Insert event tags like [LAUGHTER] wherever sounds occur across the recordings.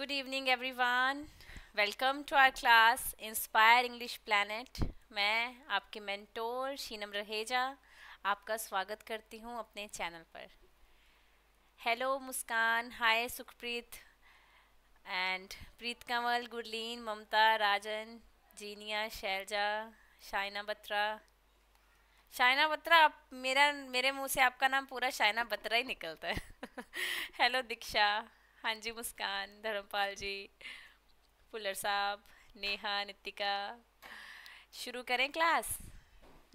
Good evening everyone welcome to our class inspire English planet मैं आपके mentor Sheenam Raheja आपका स्वागत करती हूँ अपने चैनल पर hello Muskan hi Sukhpreet and Preet Kanwal Gurleen Mamta Rajan Jeenia Shailja Shaina Batra Shaina Batra आप मेरा मेरे मुंह से आपका नाम पूरा शाइना बत्रा ही निकलता है हेलो [LAUGHS] दीक्षा हाँ जी मुस्कान धर्मपाल जी पुलर साहब नेहा नितिका शुरू करें class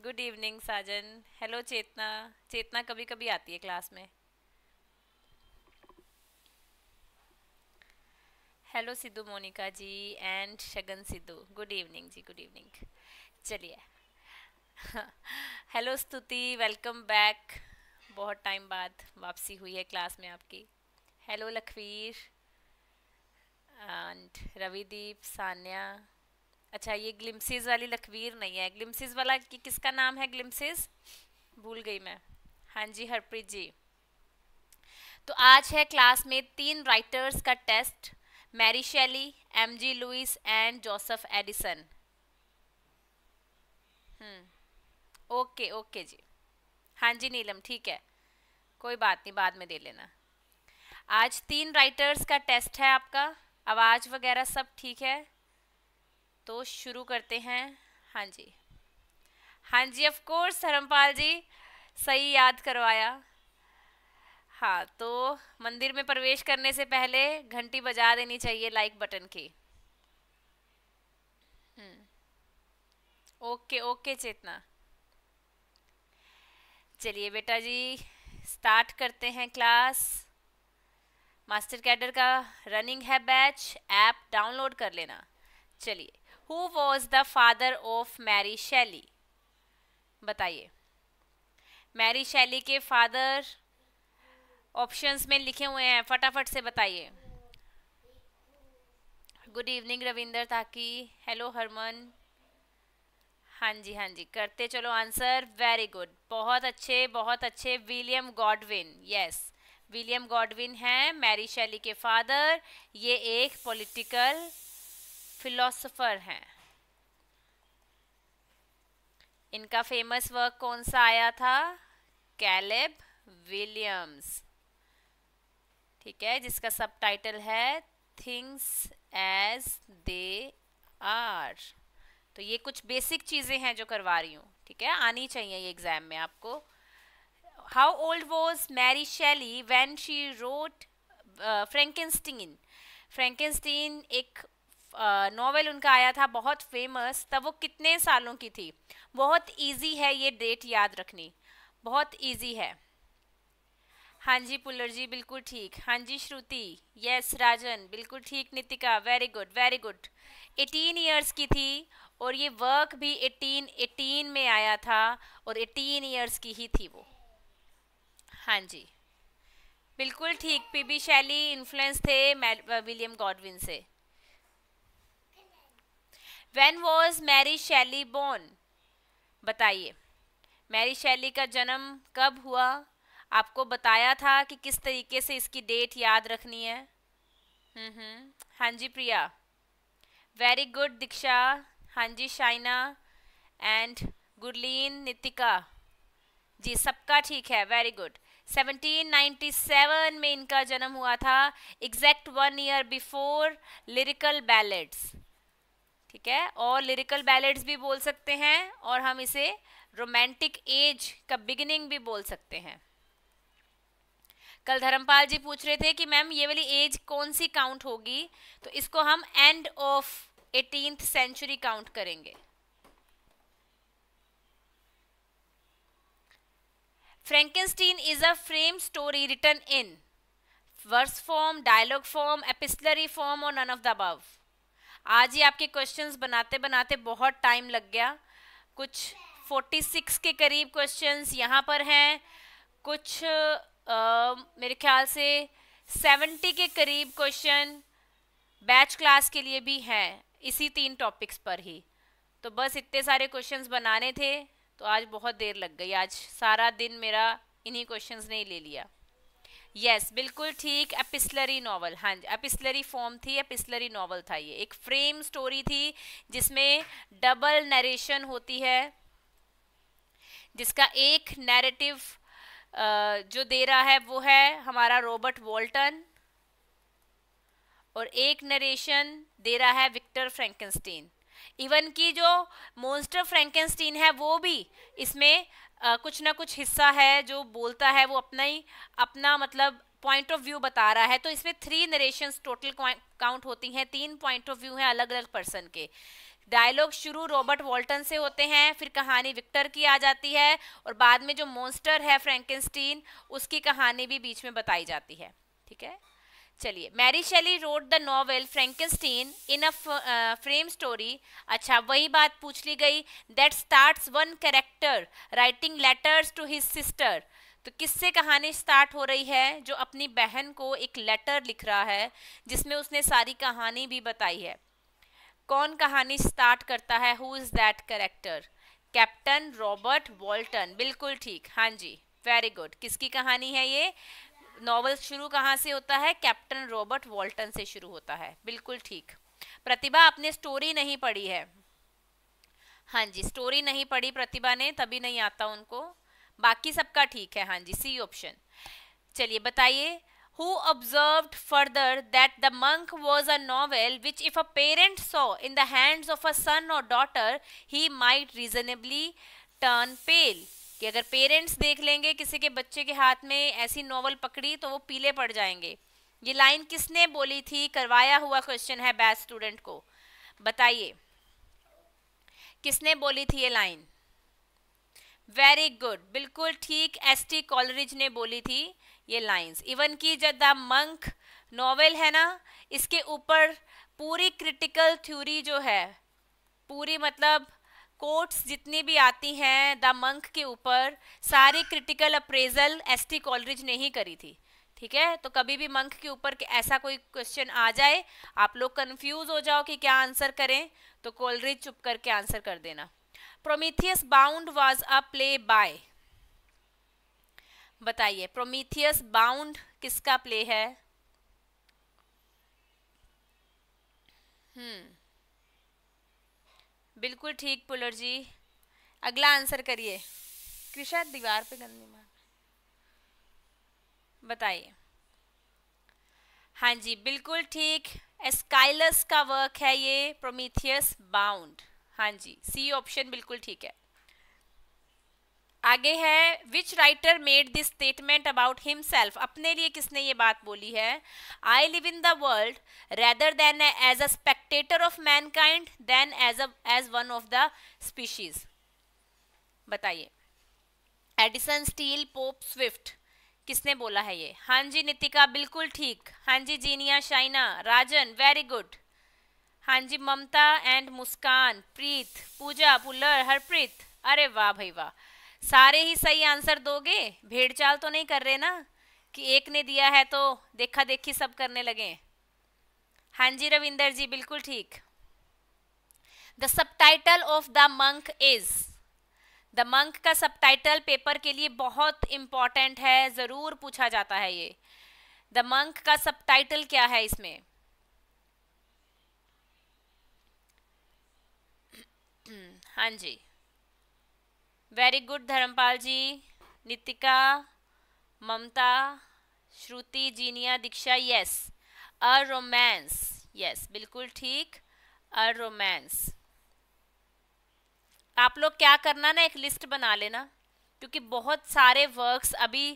good evening Sajan hello Chetna Chetna कभी कभी आती है क्लास में hello Sidhu Monika ji and Shagun Sidhu good evening ji good evening चलिए हेलो [LAUGHS] स्तुति वेलकम बैक बहुत टाइम बाद वापसी हुई है क्लास में आपकी हेलो लखवीर एंड रविदीप सान्या अच्छा ये ग्लिम्सिस वाली लखवीर नहीं है ग्लिम्सिस वाला कि किसका नाम है ग्लिम्सिस भूल गई मैं हाँ जी हरप्रीत जी तो आज है क्लास में तीन राइटर्स का test Mary Shelley M G Lewis and Joseph Addison okay okay ji हाँ जी नीलम ठीक है कोई बात नहीं बाद में दे लेना आज तीन राइटर्स का टेस्ट है आपका आवाज़ वगैरह सब ठीक है तो शुरू करते हैं हाँ जी हाँ जी ऑफ कोर्स धर्मपाल जी सही याद करवाया हाँ तो मंदिर में प्रवेश करने से पहले घंटी बजा देनी चाहिए लाइक बटन की हम्म। ओके ओके चेतना चलिए बेटा जी स्टार्ट करते हैं क्लास मास्टर कैडर का रनिंग है बैच ऐप डाउनलोड कर लेना चलिए who was the father of Mary Shelley बताइए मैरी शैली के फादर ऑप्शंस में लिखे हुए हैं फटाफट से बताइए गुड इवनिंग रविंदर ताकि हेलो हरमन हाँ जी हाँ जी करते चलो आंसर वेरी गुड बहुत अच्छे बहुत अच्छे William Godwin yes William Godwin हैं मैरी शैली के फादर ये एक पॉलिटिकल फिलोसोफर हैं इनका फेमस वर्क कौन सा आया था कैलेब विलियम्स ठीक है जिसका सब टाइटल है थिंग्स एज दे आर तो ये कुछ बेसिक चीज़ें हैं जो करवा रही हूँ ठीक है आनी चाहिए ये एग्ज़ाम में आपको how old was Mary Shelley when she wrote uh, Frankenstein? Frankenstein एक नॉवेल uh, उनका आया था बहुत फेमस तब वो कितने सालों की थी बहुत इजी है ये डेट याद रखनी बहुत इजी है हाँ जी पुलर जी बिल्कुल ठीक हाँ जी श्रुति यस राजन बिल्कुल ठीक Nitika very good very good 18 years की थी और ये वर्क भी 18 18 में आया था और 18 इयर्स की ही थी वो हाँ जी बिल्कुल ठीक पीबी शैली इन्फ्लुएंस थे विलियम गॉडविन से when was Mary Shelley born बताइए मैरी शैली का जन्म कब हुआ आपको बताया था कि किस तरीके से इसकी डेट याद रखनी है हम्म, हम्म। हाँ जी प्रिया वेरी गुड दीक्षा हाँ जी शाइना एंड गुरलीन नितिका जी सबका ठीक है वेरी गुड 1797 में इनका जन्म हुआ था exact one year before lyrical ballads ठीक है और लिरिकल बैलेट्स भी बोल सकते हैं और हम इसे रोमांटिक एज का बिगिनिंग भी बोल सकते हैं कल धर्मपाल जी पूछ रहे थे कि मैम ये वाली एज कौन सी काउंट होगी तो इसको हम end of eighteenth century count करेंगे Frankenstein is a frame story written in verse form dialogue form epistolary form और नन ऑफ the above. आज ही आपके क्वेश्चन बनाते बनाते बहुत टाइम लग गया कुछ फोर्टी सिक्स के करीब क्वेश्चन यहाँ पर हैं कुछ आ, मेरे ख्याल से सेवेंटी के करीब क्वेश्चन बैच क्लास के लिए भी हैं इसी तीन टॉपिक्स पर ही तो बस इतने सारे क्वेश्चंस बनाने थे तो आज बहुत देर लग गई आज सारा दिन मेरा इन्हीं क्वेश्चंस ने ही ले लिया यस yes, बिल्कुल ठीक एपिस्लरी नावल हाँ जी एपिस्लरी फॉर्म थी एपिस्लरी नावल था ये एक फ्रेम स्टोरी थी जिसमें डबल नरेशन होती है जिसका एक नैरेटिव जो दे रहा है वो है हमारा रॉबर्ट वॉल्टन और एक नरेशन दे रहा है विक्टर फ्रेंकनस्टीन इवन की जो मोन्स्टर फ्रेंकेंस्टीन है वो भी इसमें आ, कुछ ना कुछ हिस्सा है जो बोलता है वो अपना ही अपना मतलब पॉइंट ऑफ व्यू बता रहा है तो इसमें थ्री नरेशन टोटल काउंट होती हैं तीन पॉइंट ऑफ व्यू हैं अलग अलग पर्सन के डायलॉग शुरू रॉबर्ट वॉल्टन से होते हैं फिर कहानी विक्टर की आ जाती है और बाद में जो मोन्स्टर है फ्रेंकेंस्टीन उसकी कहानी भी बीच में बताई जाती है ठीक है चलिए Mary Shelley wrote the novel Frankenstein in a frame story अच्छा वही बात पूछ ली गई that starts one character writing letters to his sister तो किससे कहानी स्टार्ट हो रही है जो अपनी बहन को एक लेटर लिख रहा है जिसमें उसने सारी कहानी भी बताई है कौन कहानी स्टार्ट करता है who is that character captain Robert Walton बिल्कुल ठीक हाँ जी वेरी गुड किसकी कहानी है ये नॉवल शुरू कहाँ से होता है कैप्टन रॉबर्ट वॉल्टन से शुरू होता है बिल्कुल ठीक प्रतिभा आपने स्टोरी नहीं पढ़ी है हाँ जी स्टोरी नहीं पढ़ी प्रतिभा ने तभी नहीं आता उनको बाकी सबका ठीक है हाँ जी सी ऑप्शन चलिए बताइए who observed further that the monk was a novel which if a parent saw in the of a son और daughter he might reasonably turn pale कि अगर पेरेंट्स देख लेंगे किसी के बच्चे के हाथ में ऐसी नॉवल पकड़ी तो वो पीले पड़ जाएंगे ये लाइन किसने बोली थी करवाया हुआ क्वेश्चन है बैच स्टूडेंट को बताइए किसने बोली थी ये लाइन वेरी गुड बिल्कुल ठीक एस टी कॉलरिज ने बोली थी ये लाइंस इवन की जब द मंक नॉवेल है ना इसके ऊपर पूरी क्रिटिकल थ्योरी जो है पूरी मतलब कोर्ट्स जितनी भी आती हैं द मंक के ऊपर सारी critical appraisal S T Coleridge ने ही करी थी ठीक है तो कभी भी मंक के ऊपर ऐसा कोई क्वेश्चन आ जाए आप लोग कंफ्यूज हो जाओ कि क्या आंसर करें तो कॉलरिज चुप करके आंसर कर देना Prometheus bound was a play by बताइए प्रोमीथियस बाउंड किसका प्ले है हम्म बिल्कुल ठीक पुलर जी अगला आंसर करिए कृषा दीवार पे गंदी मार बताइए हाँ जी बिल्कुल ठीक एस्काइलस का वर्क है ये प्रोमीथियस बाउंड हाँ जी सी ऑप्शन बिल्कुल ठीक है आगे है which writer made this statement about himself अपने लिए किसने ये बात बोली है I live in the world rather than as a spectator of mankind than as a as one of the species बताइए एडिसन स्टील पोप स्विफ्ट किसने बोला है ये हाँ जी नितिका बिल्कुल ठीक हाँ जी जीनिया शाइना राजन वेरी गुड हाँ जी ममता एंड मुस्कान प्रीत पूजा पुलर हरप्रीत अरे वाह भाई वाह सारे ही सही आंसर दोगे भेड़चाल तो नहीं कर रहे ना कि एक ने दिया है तो देखा देखी सब करने लगे हाँ जी रविंदर जी बिल्कुल ठीक द सब title of the monk is the monk का टाइटल पेपर के लिए बहुत इंपॉर्टेंट है ज़रूर पूछा जाता है ये द मंक का सब टाइटल क्या है इसमें [CLEARS THROAT] हाँ जी very good Dharampal ji Nitika Mamta Shruti Jeniya Diksha yes a romance yes बिल्कुल ठीक अ रोमांस आप लोग क्या करना ना एक लिस्ट बना लेना क्योंकि बहुत सारे वर्क्स अभी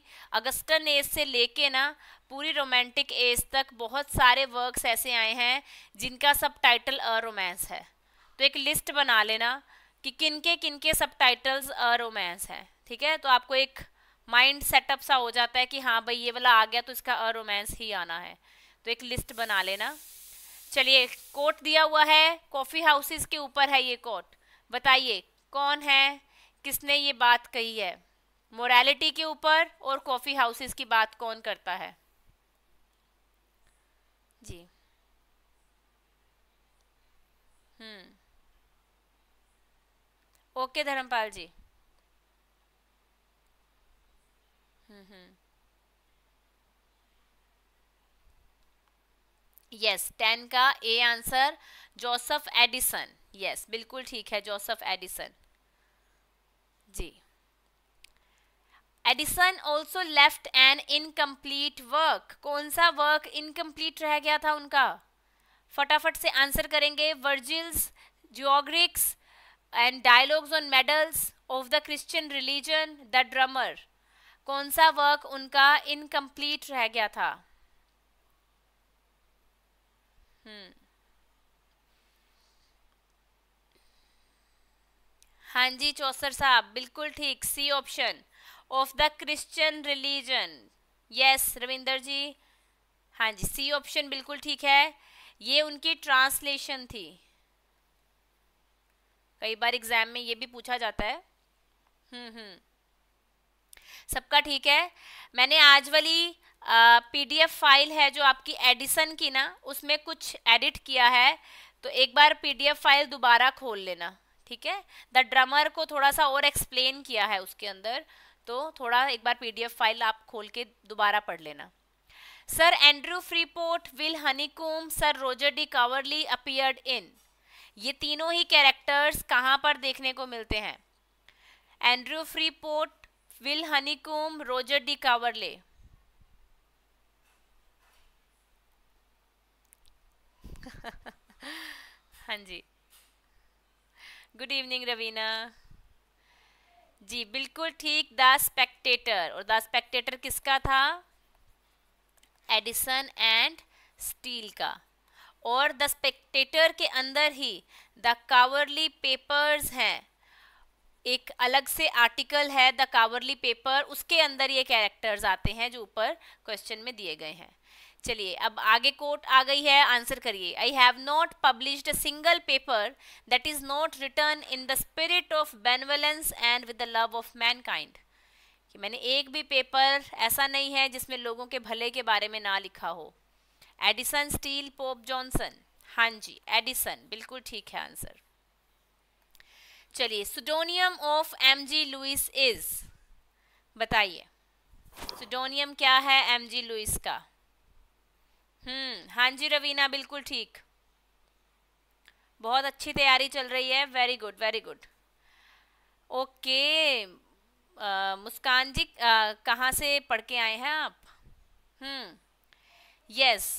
अगस्टन एज से लेके ना पूरी रोमांटिक एज तक बहुत सारे वर्क्स ऐसे आए हैं जिनका सब टाइटल अ रोमांस है तो एक लिस्ट बना लेना कि किनके किनके सब टाइटल्स अरोमैंस हैं ठीक है तो आपको एक माइंड सेटअप सा हो जाता है कि हाँ भाई ये वाला आ गया तो इसका अरोमैंस ही आना है तो एक लिस्ट बना लेना चलिए कोट दिया हुआ है कॉफ़ी हाउसेस के ऊपर है ये कोट बताइए कौन है किसने ये बात कही है मोरालिटी के ऊपर और कॉफ़ी हाउसेस की बात कौन करता है जी hmm okay Dharampal ji yes hmm, ten hmm. का A answer Joseph Addison yes बिल्कुल ठीक है Joseph Addison ji Addison also left an incomplete work कौन सा वर्क इनकम्प्लीट रह गया था उनका फटाफट से आंसर करेंगे Virgil's Georgics and dialogues on medals of the Christian religion the drummer कौन सा वर्क उनका इनकम्प्लीट रह गया था हम्म हाँ जी चौसर साहब बिल्कुल ठीक C option of the Christian religion yes Ravinder ji हाँ जी सी ऑप्शन बिल्कुल ठीक है ये उनकी ट्रांसलेशन थी कई बार एग्जाम में ये भी पूछा जाता है हम्म हम्म सबका ठीक है मैंने आज वाली पीडीएफ फाइल है जो आपकी एडिसन की ना उसमें कुछ एडिट किया है तो एक बार पीडीएफ फाइल दोबारा खोल लेना ठीक है द ड्रमर को थोड़ा सा और एक्सप्लेन किया है उसके अंदर तो थोड़ा एक बार पीडीएफ फाइल आप खोल के दोबारा पढ़ लेना sir Andrew Freeport Will Honeycomb sir Roger de Coverley appeared in ये तीनों ही कैरेक्टर्स कहाँ पर देखने को मिलते हैं free Freeport Will Honeycomb Roger de Coverley हाँ जी गुड इवनिंग रवीना जी बिल्कुल ठीक द स्पेक्टेटर और द स्पेक्टेटर किसका था एडिसन एंड स्टील का और द स्पेक्टेटर के अंदर ही द कावरली पेपर्स हैं एक अलग से आर्टिकल है द कावरली पेपर उसके अंदर ये कैरेक्टर्स आते हैं जो ऊपर क्वेश्चन में दिए गए हैं चलिए अब आगे कोट आ गई है आंसर करिए I have not published a single paper that is not written in the spirit of benevolence and with the love of mankind कि मैंने एक भी पेपर ऐसा नहीं है जिसमें लोगों के भले के बारे में ना लिखा हो एडिसन स्टील पोप जॉनसन हाँ जी एडिसन बिल्कुल ठीक है आंसर चलिए pseudonym of M G Lewis is बताइए सुडोनियम क्या है एम जी लुइस का हम्म हाँ जी रवीना बिल्कुल ठीक बहुत अच्छी तैयारी चल रही है very good very good okay Muskan ji कहाँ से पढ़ के आए हैं आप हम्म यस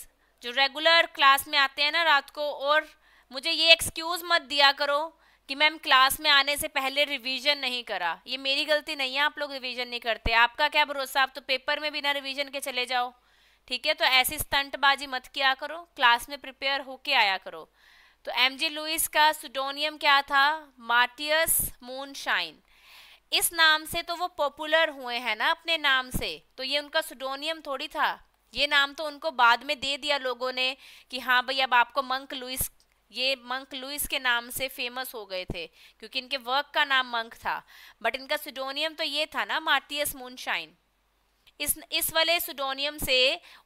जो रेगुलर क्लास में आते हैं ना रात को और मुझे ये एक्सक्यूज़ मत दिया करो कि मैम क्लास में आने से पहले रिवीजन नहीं करा ये मेरी गलती नहीं है आप लोग रिवीजन नहीं करते आपका क्या भरोसा आप तो पेपर में बिना रिवीजन के चले जाओ ठीक है तो ऐसी स्टंटबाजी मत किया करो क्लास में प्रिपेयर होके आया करो तो एम जी लुइस का सुडोनियम क्या था मार्टियस शाइन इस नाम से तो वो पॉपुलर हुए हैं ना अपने नाम से तो ये उनका सुडोनियम थोड़ी था ये नाम तो उनको बाद में दे दिया लोगों ने कि हाँ भाई अब आपको मंक लुइस ये मंक लुइस के नाम से फेमस हो गए थे क्योंकि इनके वर्क का नाम मंक था बट इनका सुडोनियम तो ये था ना मार्टियस मूनशाइन इस इस वाले सुडोनियम से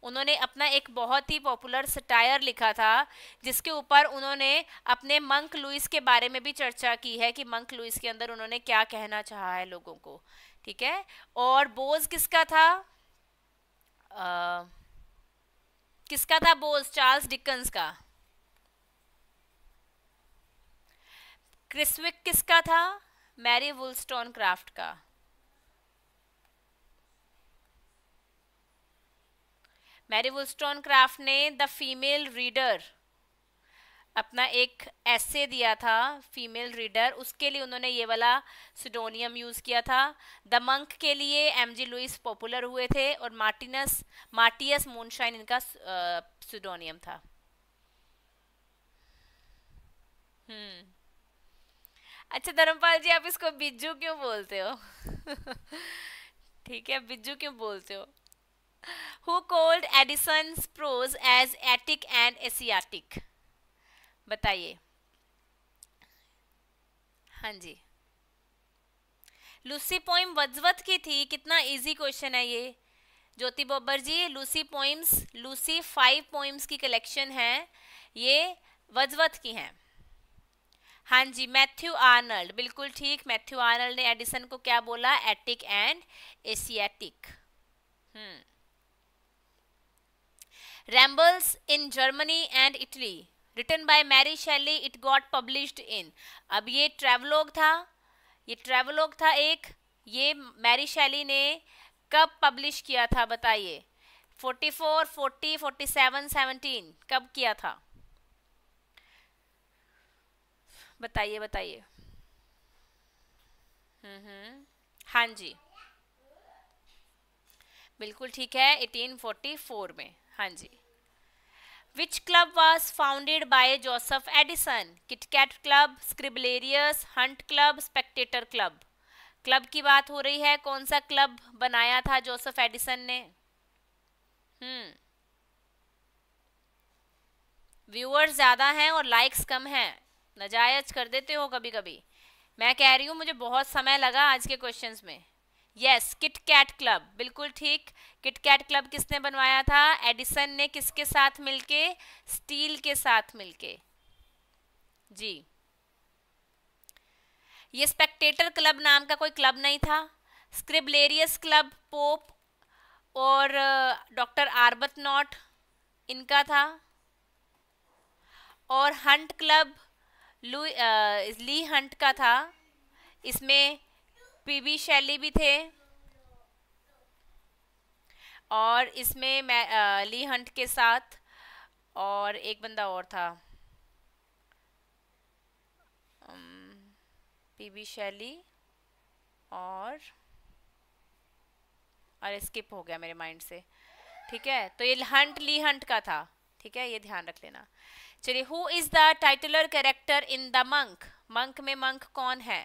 उन्होंने अपना एक बहुत ही पॉपुलर सटायर लिखा था जिसके ऊपर उन्होंने अपने मंक लुइस के बारे में भी चर्चा की है कि मंक लुइस के अंदर उन्होंने क्या कहना चाहा है लोगों को ठीक है और बोज किसका था आ, किसका था बोस चार्ल्स डिकन्स का क्रिस्विक किसका था मैरी वुलस्टोन क्राफ्ट का मैरी वुलस्टोन क्राफ्ट ने द फीमेल रीडर अपना एक ऐसे दिया था फीमेल रीडर उसके लिए उन्होंने ये वाला सिडोनियम यूज़ किया था द मंक के लिए एम जी लुइस पॉपुलर हुए थे और मार्टिनस मार्टियस मूनशाइन इनका सिडोनियम था हम्म अच्छा धर्मपाल जी आप इसको बिज्जू क्यों बोलते हो [LAUGHS] ठीक है बिज्जू क्यों बोलते हो who called Addison prose as Attic and Asiatic बताइए हाँ जी लूसी पोइम वजवत की थी कितना इजी क्वेश्चन है ये ज्योति बोबर ji Lucy poems Lucy five poems की कलेक्शन है ये वजवत की हैं हाँ जी मैथ्यू आर्नल्ड बिल्कुल ठीक मैथ्यू आर्नल्ड ने एडिसन को क्या बोला Attic and Asiatic rambles in Germany and Italy written by Mary Shelley it got published in अब ये ट्रेवलॉग था ये ट्रेवलॉग था एक ये मैरी शैली ने कब पब्लिश किया था बताइए 44, 40, 47, 17 कब किया था बताइए बताइए हम्म, हम्म। हाँ जी बिल्कुल ठीक है 1844 में हाँ जी Which club was founded by Joseph Edison? Kit Kat Club, Scribblerius, Hunt Club, Spectator Club. Club की बात हो रही है कौन सा क्लब बनाया था Joseph एडिसन ने हम्म व्यूअर्स ज़्यादा हैं और लाइक्स कम हैं नजायज कर देते हो कभी कभी मैं कह रही हूँ मुझे बहुत समय लगा आज के क्वेश्चंस में यस किट कैट क्लब बिल्कुल ठीक किट कैट क्लब किसने बनवाया था एडिसन ने किसके साथ मिलके स्टील के साथ मिलके जी ये स्पेक्टेटर क्लब नाम का कोई क्लब नहीं था स्क्रिबलेरियस क्लब पोप और डॉक्टर आर्बत नॉट इनका था और हंट क्लब लू ली हंट का था इसमें पीवी शैली भी थे और इसमें मैं ली हंट के साथ और एक बंदा और था पीवी शैली और और स्किप हो गया मेरे माइंड से ठीक है तो ये हंट ली हंट का था ठीक है ये ध्यान रख लेना चलिए who is the titular character in the monk monk में मंक कौन है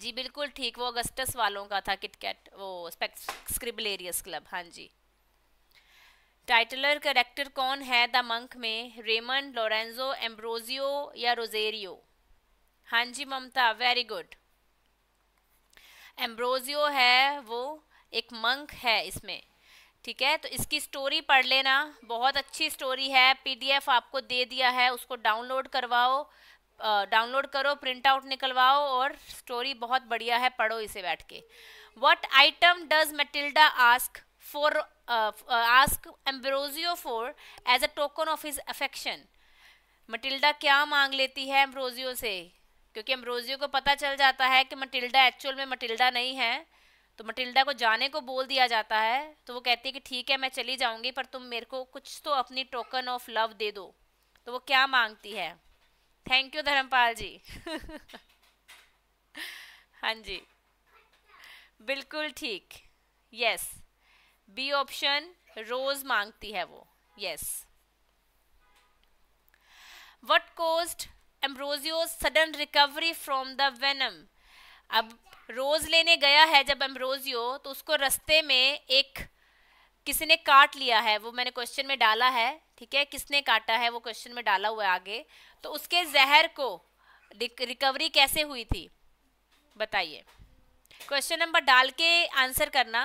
जी बिल्कुल ठीक वो अगस्टस वालों का था किटकैट वो स्क्रिबलेरियस क्लब हाँ जी टाइटलर करेक्टर कौन है द मंक में रेमंड लोरेंजो एम्ब्रोजियो या रोजेरियो हाँ जी ममता वेरी गुड एम्ब्रोजियो है वो एक मंक है इसमें ठीक है तो इसकी स्टोरी पढ़ लेना बहुत अच्छी स्टोरी है पीडीएफ आपको दे दिया है उसको डाउनलोड करवाओ डाउनलोड करो प्रिंट आउट निकलवाओ और स्टोरी बहुत बढ़िया है पढ़ो इसे बैठ के what item does Matilda ask for ask Ambrosio for as a token of his affection Matilda क्या मांग लेती है एम्ब्रोजियो से क्योंकि एम्ब्रोजियो को पता चल जाता है कि मटिल्डा एक्चुअल में मटिल्डा नहीं है तो मटिल्डा को जाने को बोल दिया जाता है तो वो कहती है कि ठीक है मैं चली जाऊंगी पर तुम मेरे को कुछ तो अपनी टोकन ऑफ लव दे दो तो वो क्या मांगती है थैंक यू धर्मपाल जी हाँ जी बिल्कुल ठीक यस बी ऑप्शन रोज मांगती है वो yes what cost Ambrosio sudden recovery from the venom अब रोज लेने गया है जब एम्ब्रोजियो तो उसको रस्ते में एक किसी ने काट लिया है वो मैंने क्वेश्चन में डाला है ठीक है किसने काटा है वो क्वेश्चन में डाला हुआ है आगे तो उसके जहर को रिकवरी कैसे हुई थी बताइए क्वेश्चन नंबर डाल के आंसर करना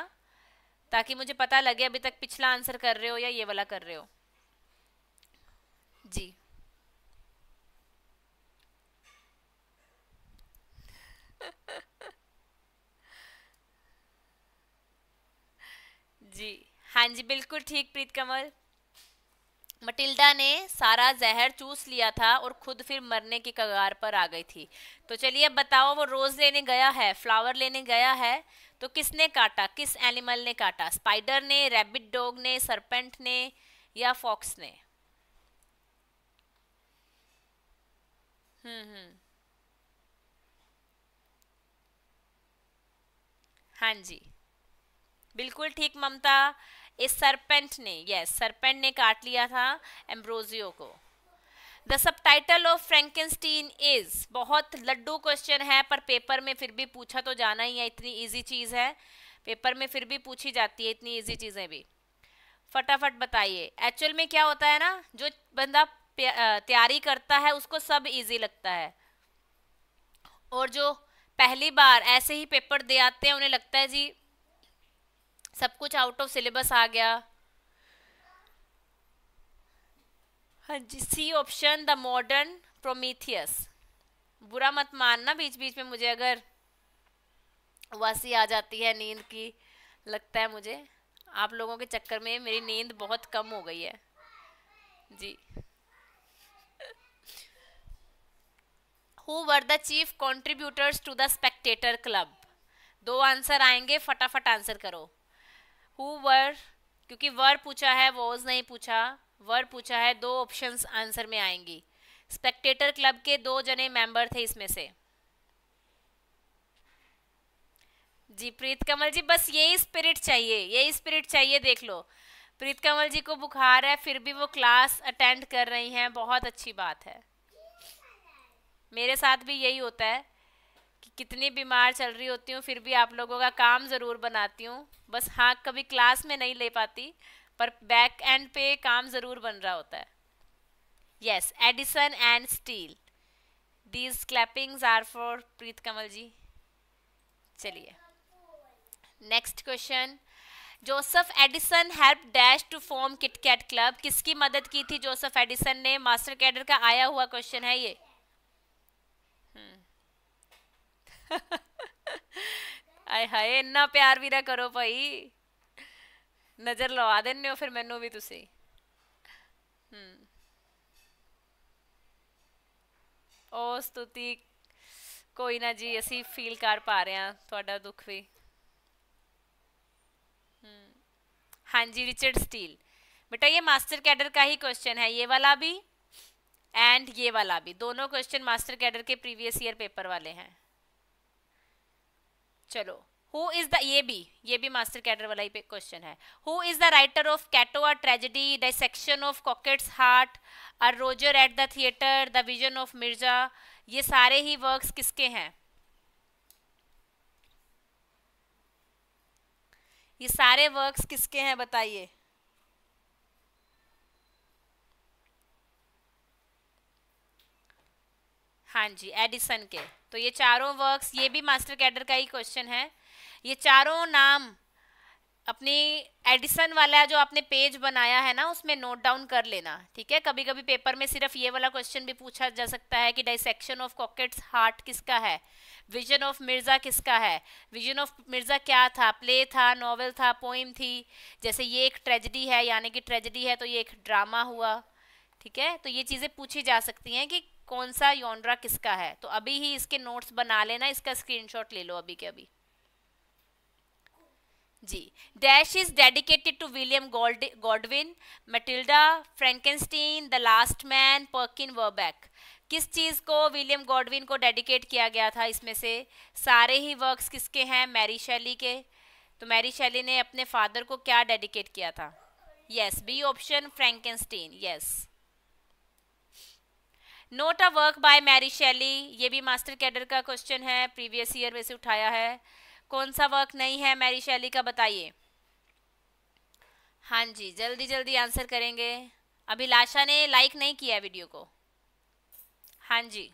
ताकि मुझे पता लगे अभी तक पिछला आंसर कर रहे हो या ये वाला कर रहे हो जी [LAUGHS] जी हाँ जी बिल्कुल ठीक प्रीत कंवल मटिल्डा ने सारा जहर चूस लिया था और खुद फिर मरने की कगार पर आ गई थी तो चलिए अब बताओ वो रोज़ लेने गया है फ्लावर लेने गया है तो किसने काटा किस एनिमल ने काटा स्पाइडर ने रैबिट डॉग ने सरपेंट ने या फॉक्स ने हम्म हम्म हाँ जी बिल्कुल ठीक ममता इस सरपेंट ने यस सरपेंट ने काट लिया था एम्ब्रोजियो को the sub title of फ्रेंकिस्टीन is बहुत लड्डू क्वेश्चन है पर पेपर में फिर भी पूछा तो जाना ही है इतनी ईजी चीज़ है पेपर में फिर भी पूछी जाती है इतनी ईजी चीज़ें भी फटाफट बताइए एक्चुअल में क्या होता है ना जो बंदा तैयारी करता है उसको सब इजी लगता है और जो पहली बार ऐसे ही पेपर दे आते हैं उन्हें लगता है जी सब कुछ आउट ऑफ सिलेबस आ गया हाँ जी C option the modern Prometheus बुरा मत मानना बीच बीच में मुझे अगर वासी आ जाती है नींद की लगता है मुझे आप लोगों के चक्कर में मेरी नींद बहुत कम हो गई है जी who were the chief contributors to the spectator club दो आंसर आएंगे फटाफट आंसर करो हु वर क्योंकि वर पूछा है वॉज नहीं पूछा वर पूछा है दो ऑप्शंस आंसर में आएंगी स्पेक्टेटर क्लब के दो जने मेंबर थे इसमें से जी प्रीत कमल जी बस यही स्पिरिट चाहिए यही स्पिरिट चाहिए देख लो प्रीत कमल जी को बुखार है फिर भी वो क्लास अटेंड कर रही हैं बहुत अच्छी बात है मेरे साथ भी यही होता है कि कितनी बीमार चल रही होती हूँ फिर भी आप लोगों का काम ज़रूर बनाती हूँ बस हाँ कभी क्लास में नहीं ले पाती पर बैक एंड पे काम ज़रूर बन रहा होता है yes Addison and Steele these clappings are for Preet Kamal ji चलिए next question Joseph Addison help dash to form Kit Cat club किसकी मदद की थी जोसेफ एडिसन ने मास्टर कैडर का आया हुआ क्वेश्चन है ये आए हाय इन्ना प्यार भी ਨਾ ਕਰੋ ਭਾਈ ਨਜ਼ਰ ਲਵਾ ਦਿੰਨੇ ਹੋ ਫਿਰ ਮੈਨੂੰ ਵੀ ਤੁਸੀਂ ਹੂੰ ਉਹ ਸਤੁਤੀ ਕੋਈ ਨਾ ਜੀ ਅਸੀਂ ਫੀਲ ਕਰ ਪਾ ਰਹੇ ਹਾਂ ਤੁਹਾਡਾ ਦੁੱਖ रिचर्ड स्टील बेटा ये मास्टर कैडर का ही क्वेश्चन है ये वाला भी एंड ये वाला भी दोनों क्वेश्चन मास्टर कैडर के प्रीवियस ईयर पेपर वाले हैं चलो हु इज द ये भी ये भी मास्टर कैडर वाला ही पे क्वेश्चन है who is the writer of Cato a tragedy section of coquette's heart और Roger at the theatre the vision of Mirza ये सारे ही वर्क्स किसके हैं ये सारे वर्क्स किसके हैं बताइए हाँ जी एडिसन के तो ये चारों वर्क्स ये भी मास्टर कैडर का ही क्वेश्चन है ये चारों नाम अपनी एडिसन वाला जो आपने पेज बनाया है ना उसमें नोट डाउन कर लेना ठीक है कभी कभी पेपर में सिर्फ ये वाला क्वेश्चन भी पूछा जा सकता है कि डाइसेक्शन ऑफ कॉकेट्स हार्ट किसका है विजन ऑफ मिर्ज़ा किसका है विजन ऑफ मिर्ज़ा क्या था प्ले था नॉवेल था पोइम थी जैसे ये एक ट्रेजडी है यानी कि ट्रेजडी है तो ये एक ड्रामा हुआ ठीक है तो ये चीज़ें पूछी जा सकती हैं कि कौन सा योनरा किसका है तो अभी ही इसके नोट्स बना लेना इसका स्क्रीनशॉट ले लो अभी के अभी जी dash is dedicated to William Godwin Matilda Frankenstein the last man Perkin Warbeck किस चीज़ को विलियम गॉडविन को डेडिकेट किया गया था इसमें से सारे ही वर्क्स किसके हैं मैरी शैली के तो मैरी शैली ने अपने फादर को क्या डेडिकेट किया था yes B option Frankenstein yes not a work by Mary Shelley ये भी मास्टर कैडर का क्वेश्चन है प्रीवियस ईयर में से उठाया है कौन सा वर्क नहीं है मैरी शैली का बताइए हाँ जी जल्दी जल्दी आंसर करेंगे अभिलाषा ने लाइक नहीं किया वीडियो को हाँ जी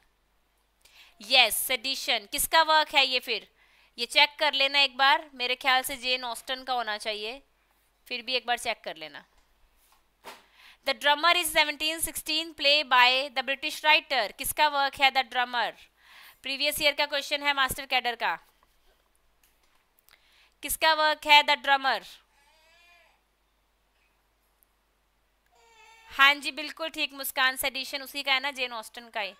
यस सेडिशन किसका वर्क है ये फिर ये चेक कर लेना एक बार मेरे ख्याल से जेन ऑस्टन का होना चाहिए फिर भी एक बार चेक कर लेना the drummer is 1716 play by the British writer किसका वर्क है द ड्रमर प्रीवियस ईयर का क्वेश्चन है मास्टर कैडर का किसका वर्क है द ड्रमर हाँ जी बिल्कुल ठीक मुस्कान सेडिशन उसी का है ना जेन ऑस्टन का ही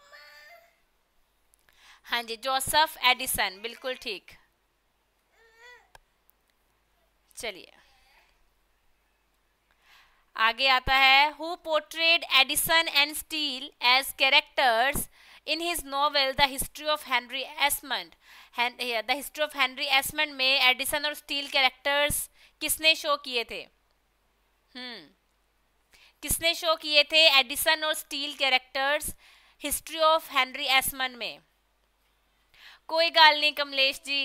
हाँ जी जोसफ एडिसन बिल्कुल ठीक चलिए आगे आता है who portrayed Addison and Steele as characters in his novel the history of Henry Esmond the history of Henry Esmond में एडिसन और स्टील कैरेक्टर्स किसने शो किए थे हम्म किसने शो किए थे एडिसन और Steele characters history of Henry Esmond में कोई गल नहीं कमलेश जी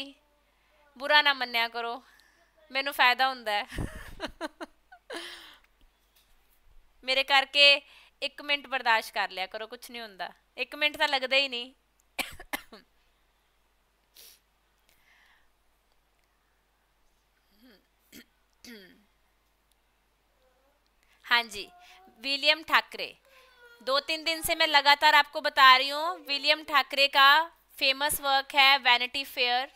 बुरा ना मनिया करो मैनू फायदा होंगे [LAUGHS] मेरे करके एक मिनट बर्दाश्त कर लिया करो कुछ नहीं होंगे एक मिनट तो लगता ही नहीं हाँ जी विलियम ठाकरे दो तीन दिन से मैं लगातार आपको बता रही हूँ विलियम ठाकरे का फेमस वर्क है वैनिटी फेयर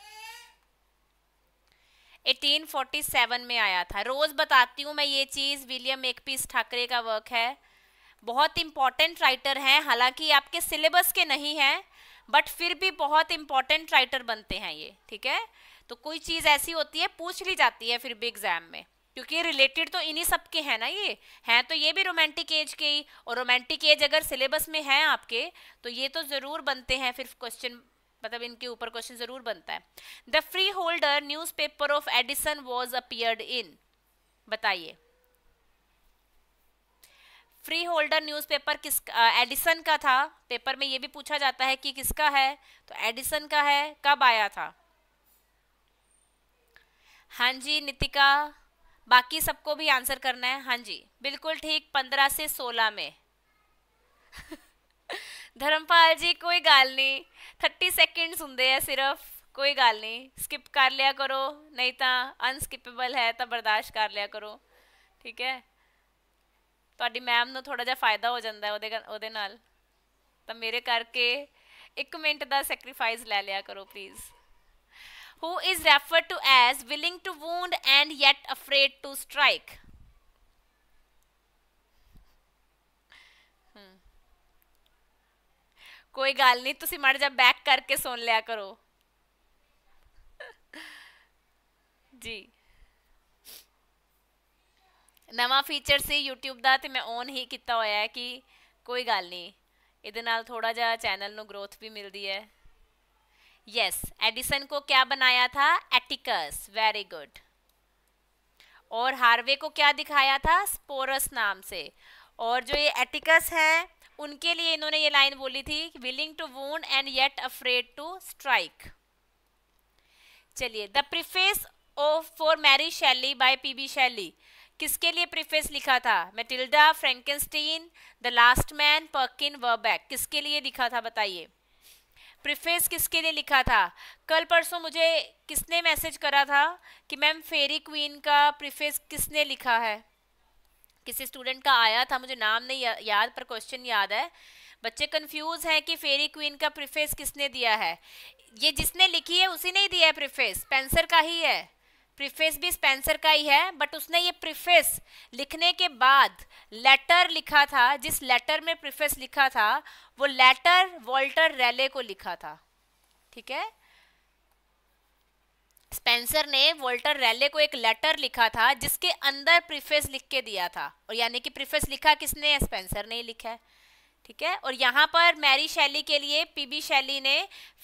1847 में आया था रोज़ बताती हूँ मैं ये चीज़ विलियम एक पीस ठाकरे का वर्क है बहुत इंपॉर्टेंट राइटर हैं हालांकि आपके सिलेबस के नहीं हैं बट फिर भी बहुत इंपॉर्टेंट राइटर बनते हैं ये ठीक है तो कोई चीज़ ऐसी होती है पूछ ली जाती है फिर भी एग्जाम में क्योंकि रिलेटेड तो इन्हीं सब के हैं ना ये हैं तो ये भी रोमांटिक एज के ही और रोमांटिक एज अगर सिलेबस में है आपके तो ये तो ज़रूर बनते हैं फिर क्वेश्चन मतलब इनके ऊपर क्वेश्चन जरूर बनता है the freeholder newspaper of Addison was appeared in बताइए फ्री होल्डर न्यूज पेपर किस एडिसन का था पेपर में ये भी पूछा जाता है कि किसका है तो एडिसन का है कब आया था हाँ जी नितिका बाकी सबको भी आंसर करना है हाँ जी बिल्कुल ठीक पंद्रह से सोलह में [LAUGHS] ਧਰਮਪਾਲ ਜੀ ਕੋਈ ਗੱਲ ਨਹੀਂ 30 ਸੈਕਿੰਡਸ ਹੁੰਦੇ ਆ ਸਿਰਫ ਕੋਈ ਗੱਲ ਨਹੀਂ ਸਕਿਪ ਕਰ ਲਿਆ ਕਰੋ ਨਹੀਂ ਤਾਂ ਅਨਸਕਿਪੇਬਲ ਹੈ ਤਾਂ ਬਰਦਾਸ਼ਤ ਕਰ ਲਿਆ ਕਰੋ ਠੀਕ ਹੈ ਤੁਹਾਡੀ ਮੈਮ ਨੂੰ ਥੋੜਾ ਜਿਹਾ ਫਾਇਦਾ ਹੋ ਜਾਂਦਾ ਉਹਦੇ ਉਹਦੇ ਨਾਲ ਤਾਂ ਮੇਰੇ ਕਰਕੇ 1 ਮਿੰਟ ਦਾ ਸੈਕਰੀਫਾਈਸ ਲੈ ਲਿਆ ਕਰੋ please who is referred to as willing to wound and yet afraid to strike कोई गल नहीं तुम माड़ा जहा बैक करके सुन लिया करो जी नवा फीचर से यूट्यूब का तो मैं ऑन ही किया हो कि कोई गल नहीं ये थोड़ा जहा चैनल ग्रोथ भी मिलती है यस एडिसन को क्या बनाया था एटिकस वेरी गुड और हार्वे को क्या दिखाया था स्पोरस नाम से और जो ये एटिकस है उनके लिए इन्होंने ये लाइन बोली थी willing to wound and yet afraid to strike चलिए the preface of for Mary Shelley by B Shelley किसके लिए प्रिफेस लिखा था Matilda Frankenstein the last man Perkin Warbeck किसके लिए लिखा था बताइए प्रिफेस किसके लिए लिखा था कल परसों मुझे किसने मैसेज करा था कि मैम फेरी क्वीन का प्रिफेस किसने लिखा है किसी स्टूडेंट का आया था मुझे नाम नहीं या, याद पर क्वेश्चन याद है बच्चे कंफ्यूज हैं कि फेरी क्वीन का प्रिफेस किसने दिया है ये जिसने लिखी है उसी ने ही दिया है प्रिफेस स्पेंसर का ही है प्रिफेस भी स्पेंसर का ही है बट उसने ये प्रिफेस लिखने के बाद लेटर लिखा था जिस लेटर में प्रिफेस लिखा था वो लेटर वॉल्टर रैले को लिखा था ठीक है स्पेंसर ने वोल्टर रैले को एक लेटर लिखा था जिसके अंदर प्रीफेस लिख के दिया था और यानी कि प्रीफेस लिखा किसने स्पेंसर ने लिखा है ठीक है और यहाँ पर मैरी शैली के लिए पीबी शैली ने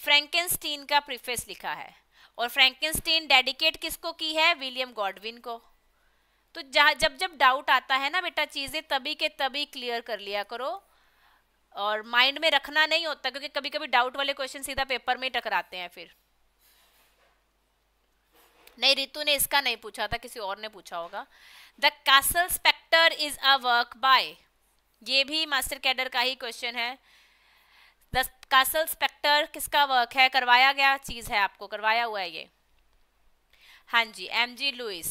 फ्रैंकनस्टीन का प्रीफेस लिखा है और फ्रैंकनस्टीन डेडिकेट किसको की है विलियम गॉडविन को तो जब जब डाउट आता है ना बेटा चीज़ें तभी के तभी क्लियर कर लिया करो और माइंड में रखना नहीं होता क्योंकि कभी कभी डाउट वाले क्वेश्चन सीधा पेपर में ही टकराते हैं फिर नहीं रितु ने इसका नहीं पूछा था किसी और ने पूछा होगा the castle spectre is a work by ये भी मास्टर कैडर का ही क्वेश्चन है द कैसल स्पेक्टर किसका वर्क है करवाया गया चीज़ है आपको करवाया हुआ है ये हाँ जी एम जी लुइस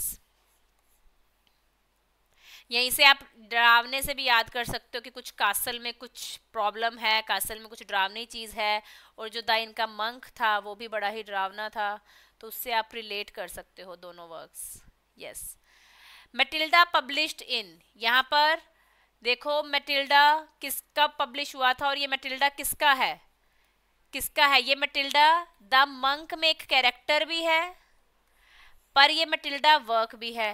यहीं से आप डरावने से भी याद कर सकते हो कि कुछ कासल में कुछ प्रॉब्लम है कासल में कुछ डरावनी चीज़ है और जो द इनका मंक था वो भी बड़ा ही डरावना था तो उससे आप रिलेट कर सकते हो दोनों works yes Matilda published in यहाँ पर देखो मेटिल्डा किसका पब्लिश हुआ था और ये मेटिल्डा किसका है किसका है ये मेटिल्डा द मंक में एक कैरेक्टर भी है पर ये मेटिल्डा वर्क भी है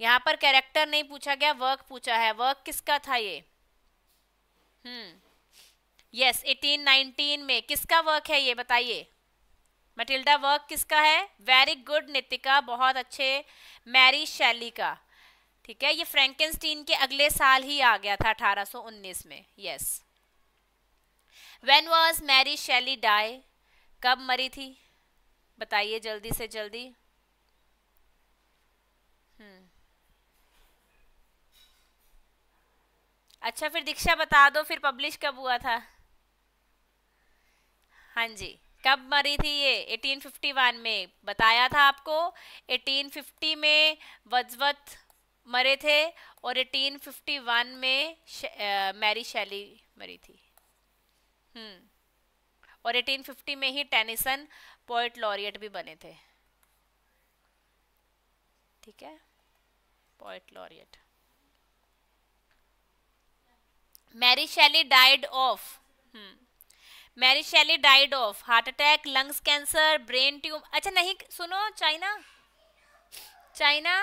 यहाँ पर कैरेक्टर नहीं पूछा गया वर्क पूछा है वर्क किसका था ये हम्म यस 1819 में किसका वर्क है ये बताइए मटिल्डा वर्क किसका है वेरी गुड नितिका बहुत अच्छे मैरी शैली का ठीक है ये फ्रैंकनस्टीन के अगले साल ही आ गया था 1819 में yes when was Mary Shelley die कब मरी थी बताइए जल्दी से जल्दी हम्म अच्छा फिर दीक्षा बता दो फिर पब्लिश कब हुआ था हाँ जी कब मरी थी ये 1851 में बताया था आपको 1850 में वजवत मरे थे और 1851 में मैरी शैली मरी थी हम्म और 1850 में ही टेनिसन पोइट लॉरियट भी बने थे ठीक है poet laureate Mary Shelley died of hmm Mary Shelley died of heart attack lungs cancer brain tumour अच्छा नहीं सुनो चाइना चाइना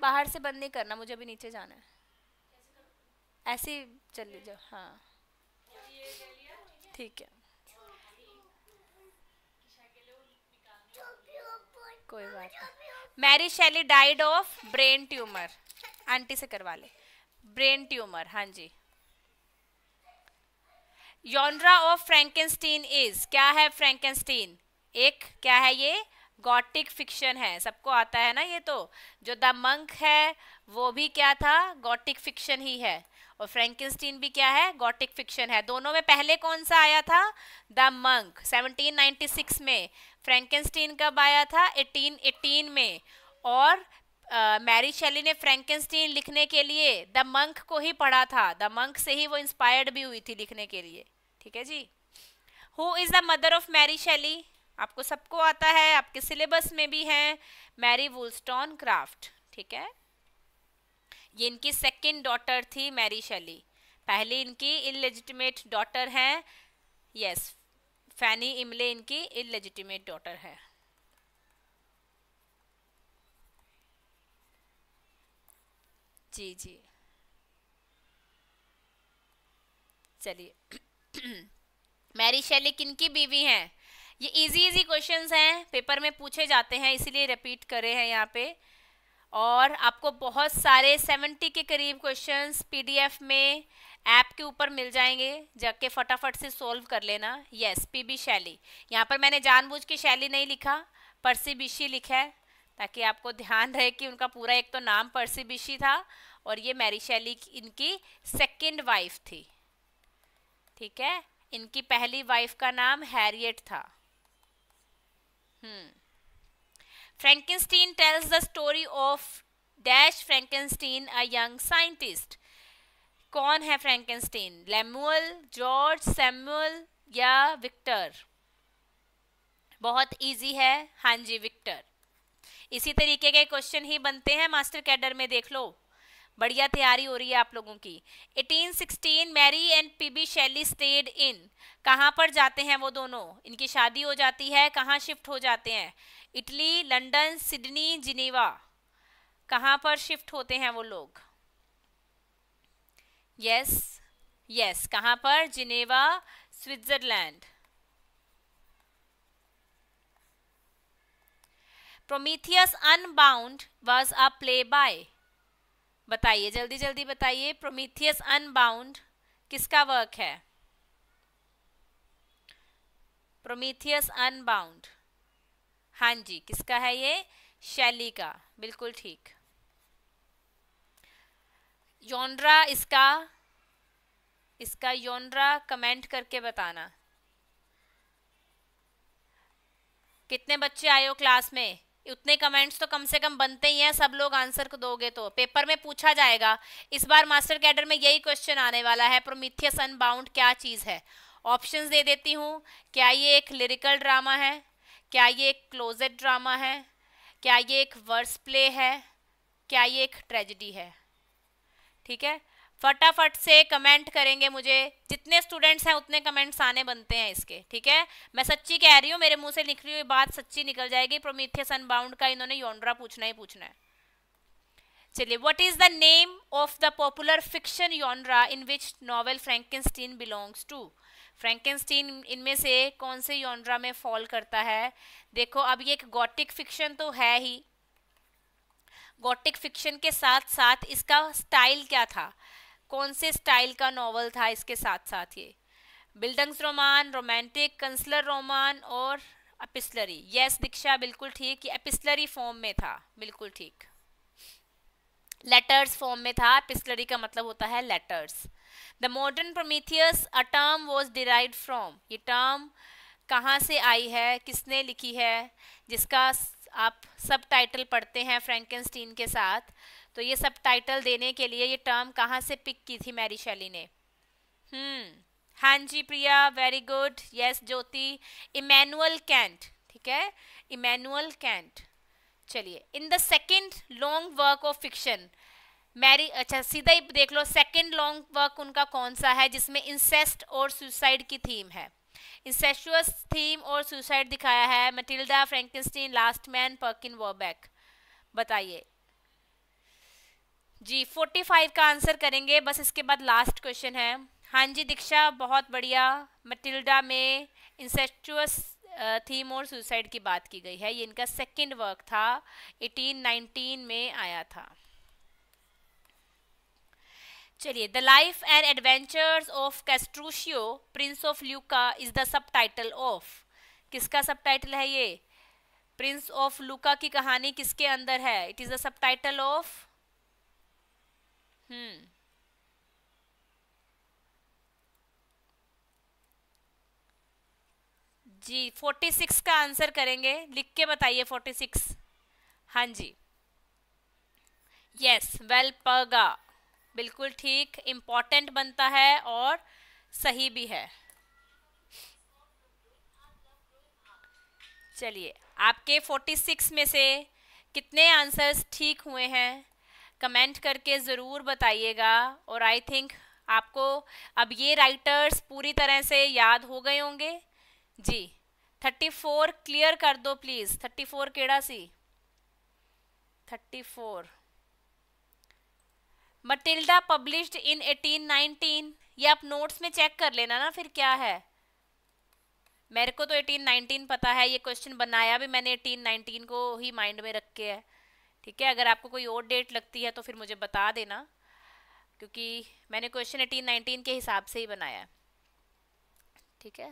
बाहर से बंद नहीं करना मुझे अभी नीचे जाना है ऐसे ही चल लीजिए हाँ ठीक है कोई बात नहीं Mary Shelley died of brain tumour aunty से करवा ले ब्रेन ट्यूमर हाँ जी योनरा ऑफ फ्रेंकेंस्टीन इज क्या है फ्रेंकेंस्टीन एक क्या है ये गॉटिक फिक्शन है सबको आता है ना ये तो जो द मंक है वो भी क्या था गॉटिक फिक्शन ही है और फ्रेंकेंस्टीन भी क्या है गॉटिक फिक्शन है दोनों में पहले कौन सा आया था द मंक 1796 में फ्रेंकेंस्टीन कब आया था 1818 में और मैरी uh, शैली ने फ्रेंकेंस्टीन लिखने के लिए द मंक को ही पढ़ा था द मंक से ही वो इंस्पायर्ड भी हुई थी लिखने के लिए ठीक है जी who is the mother of Mary Shelley आपको सबको आता है आपके सिलेबस में भी है मैरी वुलस्टोन क्राफ्ट ठीक है ये इनकी सेकेंड डॉटर थी मैरी शैली पहली इनकी इलेजिटिमेट डॉटर है यस फैनी इमले इनकी इलेजिटिमेट डॉटर है जी जी चलिए [CLEARS THROAT] मैरी शैली किनकी बीवी हैं ये इजी इजी क्वेश्चंस हैं पेपर में पूछे जाते हैं इसीलिए रिपीट करे हैं यहाँ पे और आपको बहुत सारे 70 के करीब क्वेश्चंस पीडीएफ में ऐप के ऊपर मिल जाएंगे जबकि फटाफट से सॉल्व कर लेना यस पी बी शैली यहाँ पर मैंने जानबूझ के शैली नहीं लिखा परसी बिशी लिखा है ताकि आपको ध्यान रहे कि उनका पूरा एक तो नाम परसी बिशी था और ये मैरी शैली इनकी सेकंड वाइफ थी ठीक है इनकी पहली वाइफ का नाम हैरियट था Frankenstein tells the story of dash Frankenstein a young scientist कौन है फ्रैंकिस्टीन लेमुअल जॉर्ज सैमुअल या विक्टर बहुत इजी है हाँ जी विक्टर इसी तरीके के क्वेश्चन ही बनते हैं मास्टर कैडर में देख लो बढ़िया तैयारी हो रही है आप लोगों की 1816 Mary and P B Shelley stayed in कहाँ पर जाते हैं वो दोनों इनकी शादी हो जाती है कहाँ शिफ्ट हो जाते हैं इटली लंदन सिडनी जिनेवा कहाँ पर शिफ्ट होते हैं वो लोग यस यस कहाँ पर Geneva Switzerland Prometheus unbound was a play by बताइए जल्दी जल्दी बताइए प्रोमीथियस अनबाउंड किसका वर्क है प्रोमीथियस अनबाउंड हाँ जी किसका है ये शैली का बिल्कुल ठीक योनरा इसका इसका योनरा कमेंट करके बताना कितने बच्चे आए हो क्लास में उतने कमेंट्स तो कम से कम बनते ही हैं सब लोग आंसर को दोगे तो पेपर में पूछा जाएगा इस बार मास्टर कैडर में यही क्वेश्चन आने वाला है प्रोमिथियस अनबाउंड क्या चीज़ है ऑप्शंस दे देती हूँ क्या ये एक लिरिकल ड्रामा है क्या ये एक क्लोजेड ड्रामा है क्या ये एक वर्स प्ले है क्या ये एक ट्रेजिडी है ठीक है फटाफट से कमेंट करेंगे मुझे जितने स्टूडेंट्स हैं उतने कमेंट्स आने बनते हैं इसके ठीक है मैं सच्ची कह रही हूँ मेरे मुंह से निकली हुई बात सच्ची निकल जाएगी प्रोमिथियस अनबाउंड का इन्होंने योंड्रा पूछना ही पूछना है चलिए what is the name of the popular fiction योंड्रा in which novel Frankenstein belongs to Frankenstein इनमें से कौन से योंड्रा में फॉल करता है देखो अब ये एक गॉटिक फिक्शन तो है ही गॉटिक फिक्शन के साथ साथ इसका स्टाइल क्या था कौन से स्टाइल का नॉवल था इसके साथ साथ ये बिल्डंग्स रोमान रोमांटिक कंसलर रोमान और एपिस्लरी यस दीक्षा बिल्कुल ठीक ये एपिस्लरी फॉर्म में था बिल्कुल ठीक लेटर्स फॉर्म में था एपिस्लरी का मतलब होता है letters the modern Prometheus a term was derive from ये टर्म कहाँ से आई है किसने लिखी है जिसका आप सब टाइटल पढ़ते हैं फ्रैंकनस्टीन के साथ तो ये सब टाइटल देने के लिए ये टर्म कहाँ से पिक की थी मैरी शैली ने हम्म हाँ जी Priya very good yes Jyoti Immanuel Kant ठीक है इमैनुअल कैंट चलिए in the second long work of fiction Mary अच्छा सीधा ही देख लो सेकेंड लॉन्ग वर्क उनका कौन सा है जिसमें इंसेस्ट और सुसाइड की थीम है इंसेस्टुअस थीम और सुसाइड दिखाया है Mathilda Frankenstein last man Perkin Warbeck बताइए जी फोर्टी फाइव का आंसर करेंगे बस इसके बाद लास्ट क्वेश्चन है हाँ जी दीक्षा बहुत बढ़िया मटिल्डा में इंसेस्टुअस थीम और सुसाइड की बात की गई है ये इनका सेकंड वर्क था 1819 में आया था चलिए the life and adventures of Castruccio prince of Lucca is the सब टाइटल ऑफ किसका सब टाइटल है ये प्रिंस ऑफ लुका की कहानी किसके अंदर है इट इज़ द सब टाइटल ऑफ Hmm. जी फोर्टी सिक्स का आंसर करेंगे लिख के बताइए फोर्टी सिक्स हाँ जी यस वेल पगा बिल्कुल ठीक इम्पॉर्टेंट बनता है और सही भी है चलिए आपके फोर्टी सिक्स में से कितने आंसर्स ठीक हुए हैं कमेंट करके ज़रूर बताइएगा और आई थिंक आपको अब ये राइटर्स पूरी तरह से याद हो गए होंगे जी थर्टी फोर क्लियर कर दो प्लीज़ थर्टी फोर केड़ा C thirty four Mathilda published in 1819 ये आप नोट्स में चेक कर लेना ना फिर क्या है मेरे को तो 1819 पता है ये क्वेश्चन बनाया भी मैंने 1819 को ही माइंड में रख के है ठीक है अगर आपको कोई और डेट लगती है तो फिर मुझे बता देना क्योंकि मैंने क्वेश्चन एटीन नाइनटीन के हिसाब से ही बनाया है ठीक है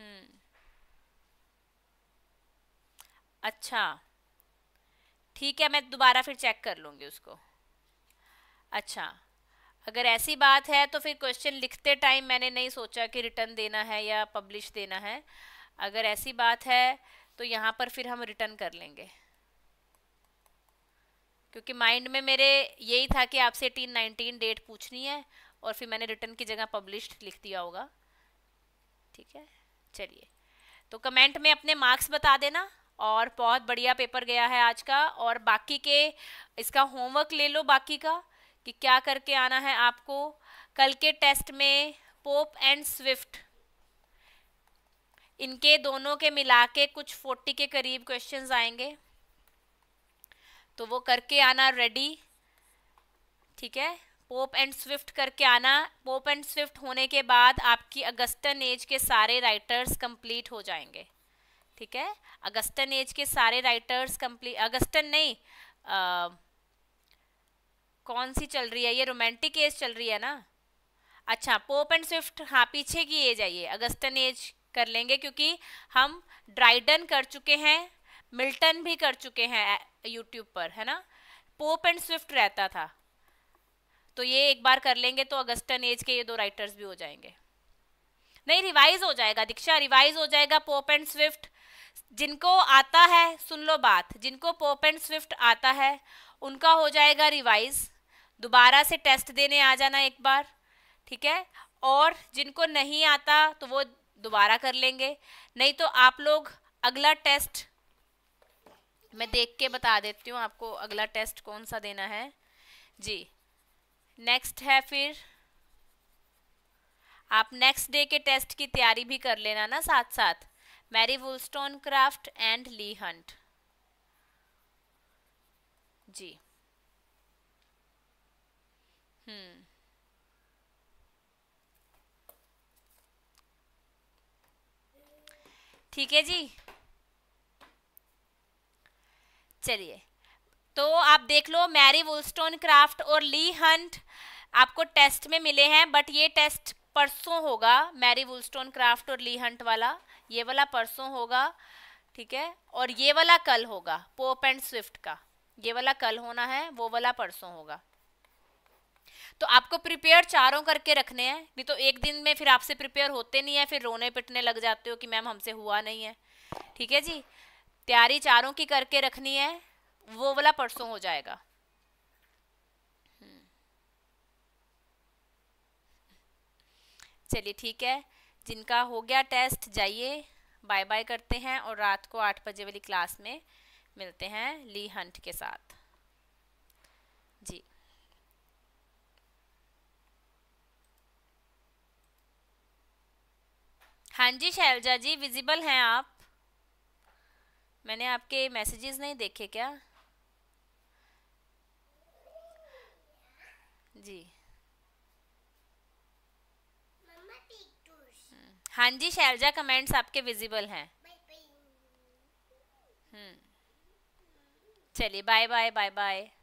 हम्म अच्छा ठीक है मैं दोबारा फिर चेक कर लूँगी उसको अच्छा अगर ऐसी बात है तो फिर क्वेश्चन लिखते टाइम मैंने नहीं सोचा कि रिटर्न देना है या पब्लिश देना है अगर ऐसी बात है तो यहाँ पर फिर हम रिटर्न कर लेंगे क्योंकि माइंड में मेरे यही था कि आपसे एटीन नाइनटीन डेट पूछनी है और फिर मैंने रिटर्न की जगह पब्लिश्ड लिख दिया होगा ठीक है चलिए तो कमेंट में अपने मार्क्स बता देना और बहुत बढ़िया पेपर गया है आज का और बाकी के इसका होमवर्क ले लो बाकी का कि क्या करके आना है आपको कल के टेस्ट में पोप एंड स्विफ्ट इनके दोनों के मिला के कुछ फोर्टी के करीब क्वेश्चन आएंगे तो वो करके आना रेडी ठीक है पोप एंड स्विफ्ट करके आना पोप एंड स्विफ्ट होने के बाद आपकी अगस्तन एज के सारे राइटर्स कंप्लीट हो जाएंगे ठीक है अगस्तन एज के सारे राइटर्स कंप्लीट अगस्तन नहीं आ, कौन सी चल रही है ये रोमांटिक एज चल रही है ना अच्छा पोप एंड स्विफ्ट हाँ पीछे की एज है अगस्टन अगस्तन एज कर लेंगे क्योंकि हम ड्राइडन कर चुके हैं मिल्टन भी कर चुके हैं यूट्यूब पर है ना पोप एंड स्विफ्ट रहता था तो ये एक बार कर लेंगे तो अगस्टन एज के ये दो राइटर्स भी हो जाएंगे नहीं रिवाइज हो जाएगा दीक्षा रिवाइज हो जाएगा पोप एंड स्विफ्ट जिनको आता है सुन लो बात जिनको पोप एंड स्विफ्ट आता है उनका हो जाएगा रिवाइज दोबारा से टेस्ट देने आ जाना एक बार ठीक है और जिनको नहीं आता तो वो दोबारा कर लेंगे नहीं तो आप लोग अगला टेस्ट मैं देख के बता देती हूँ आपको अगला टेस्ट कौन सा देना है जी नेक्स्ट है फिर आप नेक्स्ट डे के टेस्ट की तैयारी भी कर लेना ना साथ साथ Mary Wollstonecraft and Leigh Hunt जी हम्म ठीक है जी चलिए तो आप देख लो मैरी वुलस्टोन क्राफ्ट और ली हंट आपको टेस्ट में मिले हैं बट ये टेस्ट परसों होगा मैरी वुलस्टोन क्राफ्ट और ली हंट वाला ये वाला परसों होगा ठीक है और ये वाला कल होगा पोप एंड स्विफ्ट का ये वाला कल होना है वो वाला परसों होगा तो आपको प्रिपेयर चारों करके रखने हैं नहीं तो एक दिन में फिर आपसे प्रिपेयर होते नहीं है फिर रोने पिटने लग जाते हो कि मैम हमसे हुआ नहीं है ठीक है जी तैयारी चारों की करके रखनी है वो वाला परसों हो जाएगा चलिए ठीक है जिनका हो गया टेस्ट जाइए बाय बाय करते हैं और रात को आठ बजे वाली क्लास में मिलते हैं ली हंट के साथ हाँ जी शैलजा जी विजिबल हैं आप मैंने आपके मैसेजेस नहीं देखे क्या जी हाँ जी शैलजा कमेंट्स आपके विजिबल हैं हम्म। चलिए बाय बाय बाय बाय